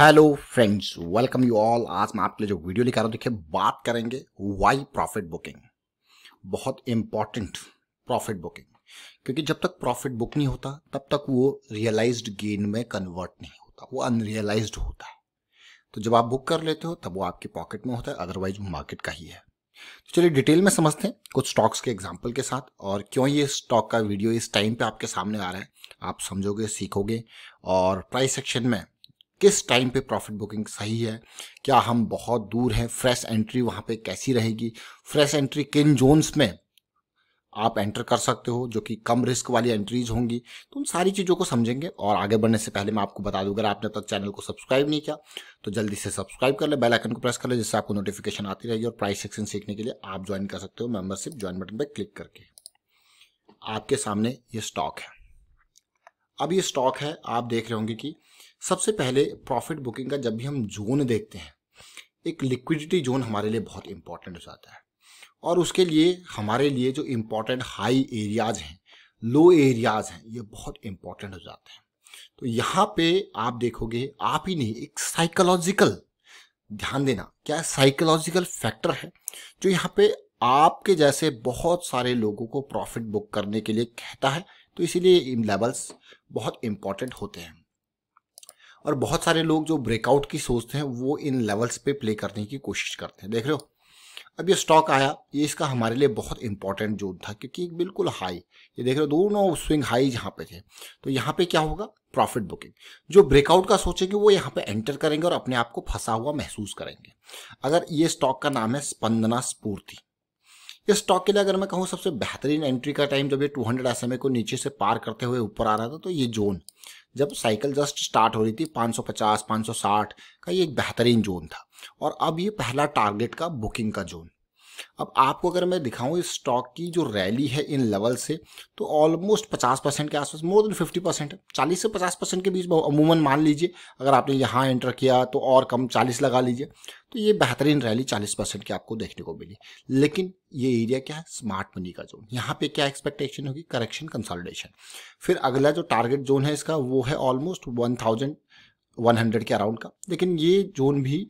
hello friends welcome you all आज मैं आपके लिए जो वीडियो लिखा रहा हूँ देखिए बात करेंगे वाई प्रॉफिट बुकिंग बहुत इम्पॉर्टेंट प्रॉफिट बुकिंग क्योंकि जब तक प्रॉफिट बुक नहीं होता तब तक वो रियलाइज्ड गेन में कन्वर्ट नहीं होता वो अनरियलाइज्ड होता है तो जब आप बुक कर लेते हो तब वो आपके पॉकेट में होता है अदरवाइज वो मार्केट का ही है तो चलिए डिटेल में समझते हैं कुछ स्टॉक्स के एग्जाम्पल के साथ और क्यों ये स्टॉक का वीडियो इस टाइम पे आपके सामने आ रहा है आप समझोगे सीखोगे और प्राइस सेक्शन में किस टाइम पे प्रॉफिट बुकिंग सही है क्या हम बहुत दूर हैं फ्रेश एंट्री वहाँ पे कैसी रहेगी फ्रेश एंट्री किन जोन्स में आप एंटर कर सकते हो जो कि कम रिस्क वाली एंट्रीज होंगी तो उन सारी चीज़ों को समझेंगे और आगे बढ़ने से पहले मैं आपको बता दूं अगर आपने तक चैनल को सब्सक्राइब नहीं किया तो जल्दी से सब्सक्राइब कर ले बेल आइकन को प्रेस कर ले जिससे आपको नोटिफिकेशन आती रहेगी और प्राइस सेक्शन सीखने के लिए आप ज्वाइन कर सकते हो मेंबरशिप ज्वाइन बटन पर क्लिक करके आपके सामने ये स्टॉक है अब ये स्टॉक है आप देख रहे होंगे कि सबसे पहले प्रॉफिट बुकिंग का जब भी हम जोन देखते हैं एक लिक्विडिटी जोन हमारे लिए बहुत इंपॉर्टेंट हो जाता है और उसके लिए हमारे लिए जो इम्पोर्टेंट हाई एरियाज हैं लो एरियाज हैं ये बहुत इम्पोर्टेंट हो जाते हैं तो यहाँ पे आप देखोगे आप ही नहीं एक साइकोलॉजिकल ध्यान देना क्या साइकोलॉजिकल फैक्टर है जो यहाँ पे आपके जैसे बहुत सारे लोगों को प्रॉफिट बुक करने के लिए कहता है तो इसीलिए इन लेवल्स बहुत इंपॉर्टेंट होते हैं और बहुत सारे लोग जो ब्रेकआउट की सोचते हैं वो इन लेवल्स पे प्ले करने की कोशिश करते हैं देख रहे हो अब ये स्टॉक आया ये इसका हमारे लिए बहुत इंपॉर्टेंट जोन था क्योंकि बिल्कुल हाई ये देख रहे हो दोनों स्विंग हाई जहाँ पे थे तो यहाँ पे क्या होगा प्रॉफिट बुकिंग जो ब्रेकआउट का सोचेंगे वो यहाँ पे एंटर करेंगे और अपने आप को फंसा हुआ महसूस करेंगे अगर ये स्टॉक का नाम है स्पंदना स्पूर्ति ये स्टॉक के लिए अगर मैं कहूँ सबसे बेहतरीन एंट्री का टाइम जब ये 200 एसएमए को नीचे से पार करते हुए ऊपर आ रहा था तो ये जोन जब साइकिल जस्ट स्टार्ट हो रही थी 550 560 का ये एक बेहतरीन जोन था और अब ये पहला टारगेट का बुकिंग का जोन अब आपको अगर मैं दिखाऊं इस स्टॉक की जो रैली है इन लेवल से तो ऑलमोस्ट 50 परसेंट के आसपास मोर देन 50 परसेंट चालीस से 50 परसेंट के बीच अमूमन मान लीजिए अगर आपने यहाँ एंटर किया तो और कम 40 लगा लीजिए तो ये बेहतरीन रैली 40 परसेंट की आपको देखने को मिली लेकिन ये एरिया क्या है स्मार्ट मनी का जोन यहाँ पे क्या एक्सपेक्टेशन होगी करेक्शन कंसोलिडेशन फिर अगला जो टारगेट जोन है इसका वो है almost one thousand one hundred के अराउंड का लेकिन ये जोन भी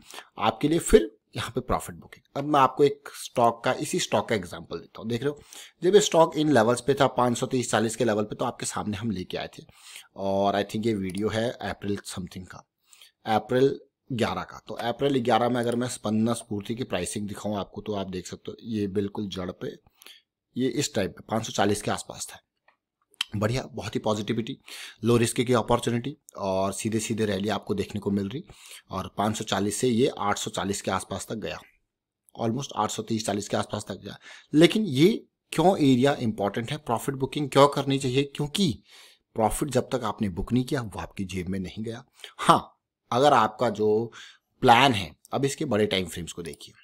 आपके लिए फिर यहाँ पे प्रॉफिट बुकिंग अब मैं आपको एक स्टॉक का इसी स्टॉक का एग्जांपल देता हूँ देख रहे हो जब ये स्टॉक इन लेवल्स पे था पाँच सौ तीस चालीस के लेवल पे तो आपके सामने हम लेके आए थे और आई थिंक ये वीडियो है अप्रैल समथिंग का अप्रैल ग्यारह का तो अप्रैल ग्यारह में अगर मैं स्पन्ना स्फूर्ति की प्राइसिंग दिखाऊँ आपको तो आप देख सकते हो ये बिल्कुल जड़ पे ये इस टाइप पे पाँच के आसपास था बढ़िया बहुत ही पॉजिटिविटी लो रिस्क की अपॉर्चुनिटी और सीधे सीधे रैली आपको देखने को मिल रही और 540 से ये 840 के आसपास तक गया ऑलमोस्ट 830 40 के आसपास तक गया लेकिन ये क्यों एरिया इंपॉर्टेंट है प्रॉफिट बुकिंग क्यों करनी चाहिए क्योंकि प्रॉफिट जब तक आपने बुक नहीं किया वो आपकी जेब में नहीं गया हाँ अगर आपका जो प्लान है अब इसके बड़े टाइम फ्रेम्स को देखिए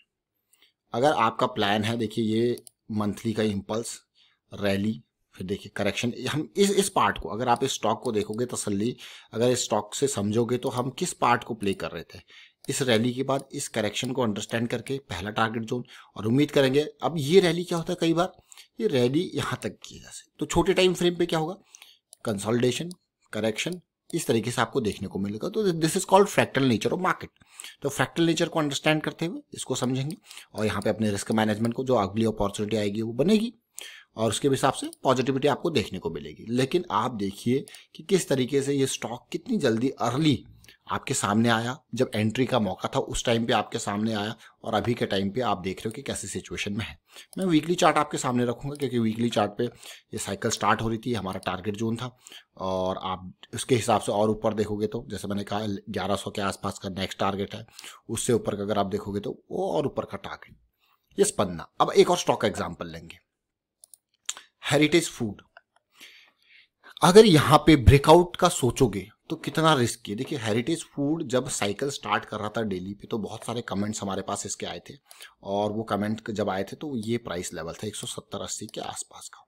अगर आपका प्लान है देखिए ये मंथली का इम्पल्स रैली फिर देखिए करेक्शन हम इस इस पार्ट को अगर आप इस स्टॉक को देखोगे तसल्ली अगर इस स्टॉक से समझोगे तो हम किस पार्ट को प्ले कर रहे थे इस रैली के बाद इस करेक्शन को अंडरस्टैंड करके पहला टारगेट जोन और उम्मीद करेंगे अब ये रैली क्या होता है कई बार ये रैली यहाँ तक की जैसे तो छोटे टाइम फ्रेम पे क्या होगा कंसोलिडेशन करेक्शन इस तरीके से आपको देखने को मिलेगा तो this is called fractal nature of market तो फ्रैक्टल नेचर को अंडरस्टैंड करते हुए इसको समझेंगे और यहाँ पे अपने रिस्क मैनेजमेंट को जो अगली अपॉर्चुनिटी आएगी वो बनेगी और उसके हिसाब से पॉजिटिविटी आपको देखने को मिलेगी लेकिन आप देखिए कि किस तरीके से ये स्टॉक कितनी जल्दी अर्ली आपके सामने आया जब एंट्री का मौका था उस टाइम पे आपके सामने आया और अभी के टाइम पे आप देख रहे हो कि कैसी सिचुएशन में है मैं वीकली चार्ट आपके सामने रखूँगा क्योंकि वीकली चार्ट पे ये साइकिल स्टार्ट हो रही थी हमारा टारगेट जोन था और आप उसके हिसाब से और ऊपर देखोगे तो जैसे मैंने कहा ग्यारह के आसपास का नेक्स्ट टारगेट है उससे ऊपर का अगर आप देखोगे तो वो और ऊपर का टारगेट ये स्पन्ना अब एक और स्टॉक का एग्जाम्पल लेंगे हेरिटेज फूड अगर यहाँ पे ब्रेकआउट का सोचोगे तो कितना रिस्क है देखिए हेरिटेज फूड जब साइकिल स्टार्ट कर रहा था डेली पे तो बहुत सारे कमेंट्स हमारे पास इसके आए थे और वो कमेंट जब आए थे तो ये प्राइस लेवल था एक सौ के आसपास का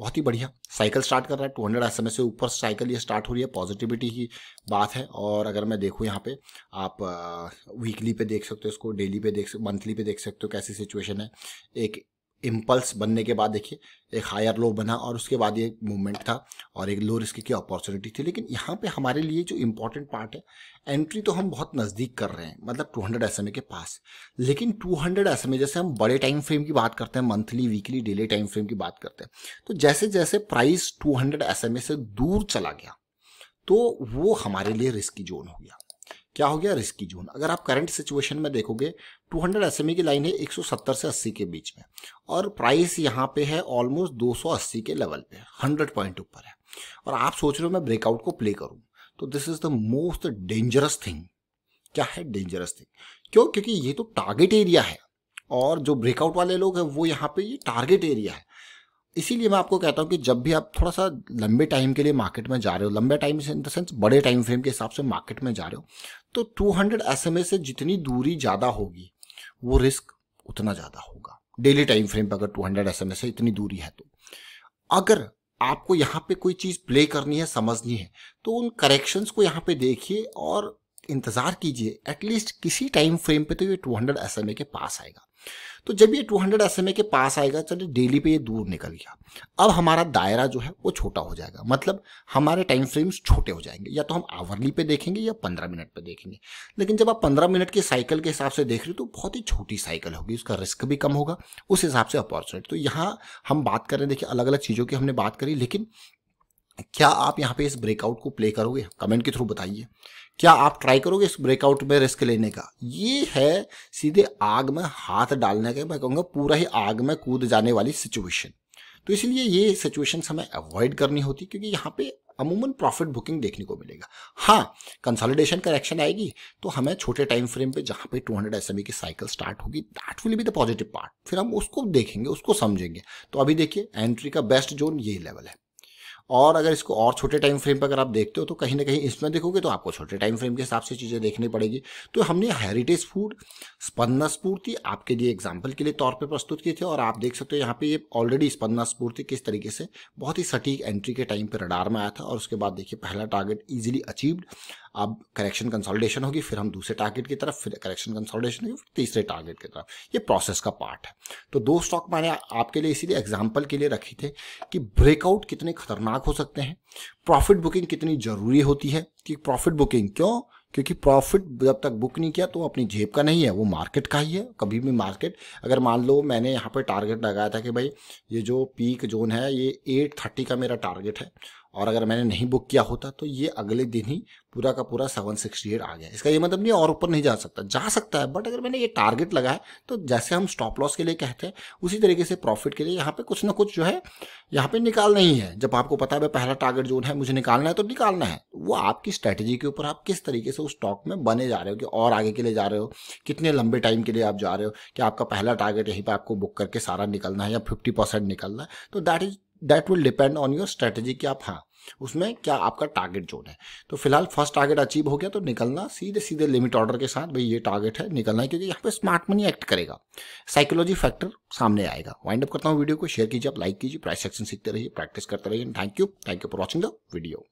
बहुत ही बढ़िया साइकिल स्टार्ट कर रहा है टू हंड्रेड एस से ऊपर साइकिल ये स्टार्ट हो रही है पॉजिटिविटी की बात है और अगर मैं देखूँ यहाँ पे आप वीकली पे देख सकते हो इसको डेली पे देख सकते मंथली पे देख सकते हो कैसी सिचुएशन है एक इम्पल्स बनने के बाद देखिए एक हायर लो बना और उसके बाद ये मूवमेंट था और एक लो रिस्क की अपॉर्चुनिटी थी लेकिन यहाँ पे हमारे लिए जो इम्पोर्टेंट पार्ट है एंट्री तो हम बहुत नज़दीक कर रहे हैं मतलब 200 हंड्रेड के पास लेकिन 200 हंड्रेड जैसे हम बड़े टाइम फ्रेम की बात करते हैं monthly weekly daily time frame की बात करते हैं तो जैसे जैसे प्राइस टू हंड्रेड से दूर चला गया तो वो हमारे लिए रिस्की जोन हो गया क्या हो गया रिस्की जोन अगर आप करंट सिचुएशन में देखोगे 200 एसएमई e की लाइन है 170 से 80 के बीच में और प्राइस यहाँ पे है ऑलमोस्ट 280 के लेवल पे 100 पॉइंट ऊपर है और आप सोच रहे हो मैं ब्रेकआउट को प्ले करूँ तो this is the most dangerous thing क्या है डेंजरस थिंग क्यों क्योंकि ये तो टारगेट एरिया है और जो ब्रेकआउट वाले लोग हैं वो यहाँ पे ये टारगेट एरिया है इसीलिए मैं आपको कहता हूँ कि जब भी आप थोड़ा सा लंबे टाइम के लिए मार्केट में जा रहे हो लंबे टाइम इन द सेंस बड़े टाइम फ्रेम के हिसाब से मार्केट में जा रहे हो तो 200 एसएमएस से जितनी दूरी ज़्यादा होगी वो रिस्क उतना ज़्यादा होगा डेली टाइम फ्रेम पर अगर 200 एस से इतनी दूरी है तो अगर आपको यहाँ पे कोई चीज़ प्ले करनी है समझनी है तो उन करेक्शंस को यहाँ पे देखिए और इंतज़ार कीजिए एटलीस्ट किसी टाइम फ्रेम पे तो ये 200 हंड्रेड के पास आएगा तो जब ये 200 हंड्रेड के पास आएगा चलिए डेली पे ये दूर निकल गया अब हमारा दायरा जो है वो छोटा हो जाएगा मतलब हमारे टाइम फ्रेम्स छोटे हो जाएंगे या तो हम आवरली पे देखेंगे या 15 मिनट पे देखेंगे लेकिन जब आप 15 मिनट की साइकिल के हिसाब से देख रहे हो तो बहुत ही छोटी साइकिल होगी उसका रिस्क भी कम होगा उस हिसाब से अपॉर्चुनिटी तो यहाँ हम बात कर रहे हैं देखिए अलग अलग चीज़ों की हमने बात करी लेकिन क्या आप यहाँ पे इस ब्रेकआउट को प्ले करोगे कमेंट के थ्रू बताइए क्या आप ट्राई करोगे इस ब्रेकआउट में रिस्क लेने का ये है सीधे आग में हाथ डालने का मैं कहूँगा पूरा ही आग में कूद जाने वाली सिचुएशन तो इसलिए ये सिचुएशन हमें अवॉइड करनी होती क्योंकि यहाँ पे अमूमन प्रॉफिट बुकिंग देखने को मिलेगा हाँ कंसोलिडेशन करेक्शन आएगी तो हमें छोटे टाइम फ्रेम पे जहाँ पे 200 हंड्रेड e की साइकिल स्टार्ट होगी that will be the positive part फिर हम उसको देखेंगे उसको समझेंगे तो अभी देखिए एंट्री का बेस्ट जोन ये लेवल है और अगर इसको और छोटे टाइम फ्रेम पर अगर आप देखते हो तो कहीं ना कहीं इसमें देखोगे तो आपको छोटे टाइम फ्रेम के हिसाब से चीज़ें देखनी पड़ेगी तो हमने हेरिटेज फूड स्पन्ना स्फूर्ति आपके लिए एग्जाम्पल के लिए तौर पर प्रस्तुत किए थे और आप देख सकते हो यहाँ पे ये ऑलरेडी स्पन्ना स्फूर्ति किस तरीके से बहुत ही सटीक एंट्री के टाइम पर रडार में आया था और उसके बाद देखिए पहला टारगेट ईजिली अचीव्ड अब करेक्शन कंसोलिडेशन होगी फिर हम दूसरे टारगेट की तरफ फिर करेक्शन कंसोलिडेशन होगी फिर तीसरे टारगेट की तरफ ये प्रोसेस का पार्ट है तो दो स्टॉक मैंने आपके लिए इसीलिए एग्जाम्पल के लिए रखे थे कि ब्रेकआउट कितने खतरनाक हो सकते हैं प्रॉफिट बुकिंग कितनी ज़रूरी होती है कि प्रॉफिट बुकिंग क्यों क्योंकि प्रॉफिट जब तक बुक नहीं किया तो अपनी जेब का नहीं है वो मार्केट का ही है कभी भी मार्केट अगर मान लो मैंने यहाँ पर टारगेट लगाया था कि भाई ये जो पीक जोन है ये एट थर्टी का मेरा टारगेट है और अगर मैंने नहीं बुक किया होता तो ये अगले दिन ही पूरा का पूरा सेवन सिक्सटी एट आ गया इसका ये मतलब नहीं और ऊपर नहीं जा सकता जा सकता है बट अगर मैंने ये टारगेट लगाया तो जैसे हम स्टॉप लॉस के लिए कहते हैं उसी तरीके से प्रॉफिट के लिए यहाँ पे कुछ ना कुछ जो है यहाँ पे निकालना ही है जब आपको पता है पहला टारगेट जोन है मुझे निकालना है तो निकालना है वो आपकी स्ट्रैटेजी के ऊपर आप किस तरीके से उस स्टॉक में बने जा रहे हो कि और आगे के लिए जा रहे हो कितने लंबे टाइम के लिए आप जा रहे हो कि आपका पहला टारगेट यहीं पर आपको बुक करके सारा निकलना है या फिफ्टी परसेंट निकलना है तो that is that will depend on your strategy कि आप हाँ उसमें क्या आपका टारगेट जोन है तो फिलहाल फर्स्ट टारगेट अचीव हो गया तो निकलना सीधे सीधे लिमिट ऑर्डर के साथ भाई ये टारगेट है निकलना है क्योंकि यहाँ पे स्मार्ट मनी एक्ट करेगा साइकोलॉजी फैक्टर सामने आएगा वाइंड अप करता हूँ वीडियो को शेयर कीजिए आप लाइक कीजिए प्राइस सेक्शन सीखते रहिए प्रैक्टिस करते रहिए thank you thank you for watching the video